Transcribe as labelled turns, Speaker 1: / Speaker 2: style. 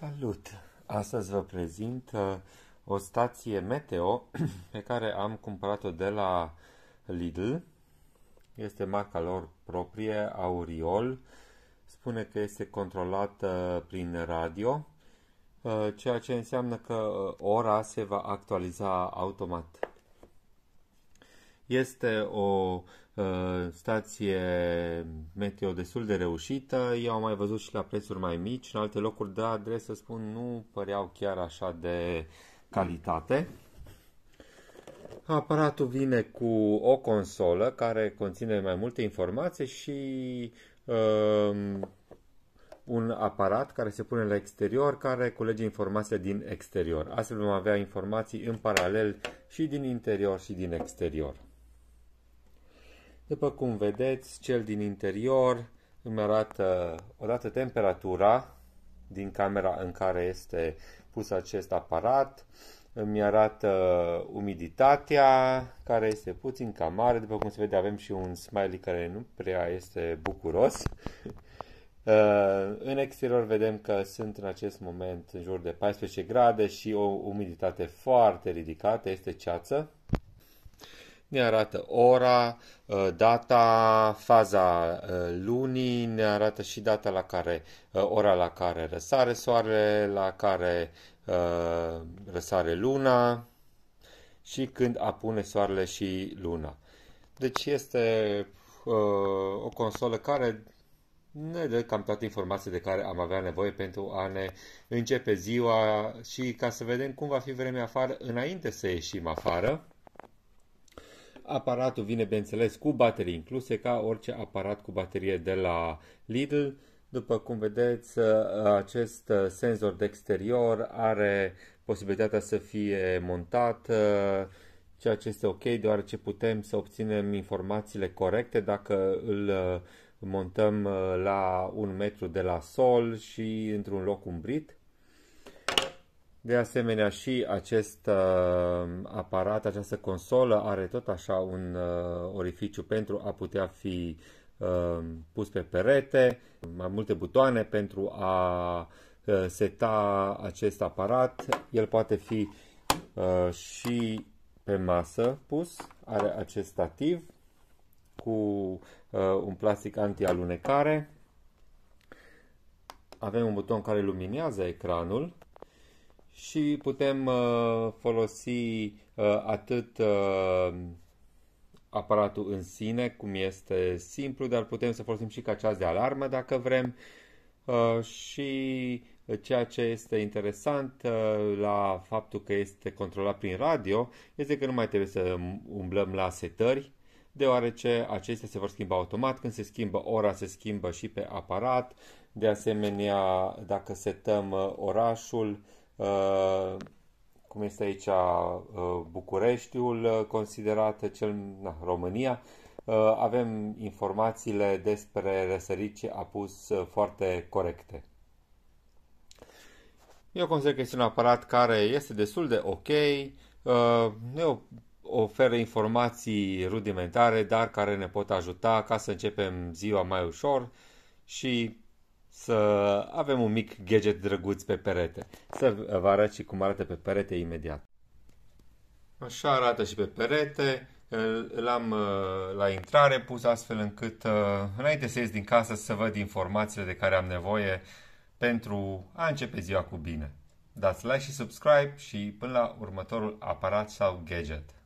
Speaker 1: Salut! Astăzi vă prezint uh, o stație meteo pe care am cumpărat-o de la Lidl. Este marca lor proprie, Auriol. Spune că este controlată prin radio, uh, ceea ce înseamnă că uh, ora se va actualiza automat. Este o Ă, stație meteo destul de reușită. Eu am mai văzut și la prețuri mai mici în alte locuri, dar, trebuie să spun, nu păreau chiar așa de calitate. Aparatul vine cu o consolă care conține mai multe informații și um, un aparat care se pune la exterior care culege informația din exterior. Astfel vom avea informații în paralel și din interior și din exterior. După cum vedeți, cel din interior îmi arată odată temperatura din camera în care este pus acest aparat, îmi arată umiditatea, care este puțin cam mare, după cum se vede avem și un smiley care nu prea este bucuros. Uh, în exterior vedem că sunt în acest moment în jur de 14 grade și o umiditate foarte ridicată, este ceață ne arată ora, uh, data, faza uh, lunii, ne arată și data la care, uh, ora la care răsare soarele, la care răsare luna și când apune soarele și luna. Deci este o consolă care ne dă cam toate informațiile de care am avea nevoie pentru a ne începe ziua și ca să vedem cum va fi vremea afară înainte să ieșim afară. Aparatul vine, bineînțeles, cu baterii incluse, ca orice aparat cu baterie de la Lidl. După cum vedeți, uh, acest uh, senzor de exterior are posibilitatea să fie montat, uh, ceea ce este ok, deoarece putem să obținem informațiile corecte dacă îl montăm la un metru de la sol și într-un loc umbrit. De asemenea, și acest uh, aparat, această consolă are tot așa un uh, orificiu pentru a putea fi uh, pus pe perete, mai multe butoane pentru a uh, seta acest aparat. El poate fi uh, și pe masă pus, are acest stativ cu uh, un plastic anti-alunecare. Avem un buton care luminează ecranul și putem uh, folosi uh, atât uh, aparatul în sine, cum este simplu, dar putem să folosim și ca ceas de alarmă dacă vrem. Și ceea ce este interesant la faptul că este controlat prin radio este că nu mai trebuie să umblăm la setări, deoarece acestea se vor schimba automat. Când se schimbă ora, se schimbă și pe aparat. De asemenea, dacă setăm orașul, Uh, cum este aici uh, Bucureștiul uh, considerat cel, na, România, avem informațiile despre răsărit a pus foarte corecte. Eu consider că este un aparat care este destul de ok, ne oferă informații rudimentare, dar care ne pot ajuta ca să începem ziua mai ușor și să avem un mic gadget drăguț pe perete. Să vă arăt și cum arată pe perete imediat. Așa arată și pe perete. L-am uh, la intrare pus astfel încât uh, înainte să ies din casă să văd informațiile de care am nevoie pentru a începe ziua cu bine. Dați like și subscribe și până la următorul aparat sau gadget.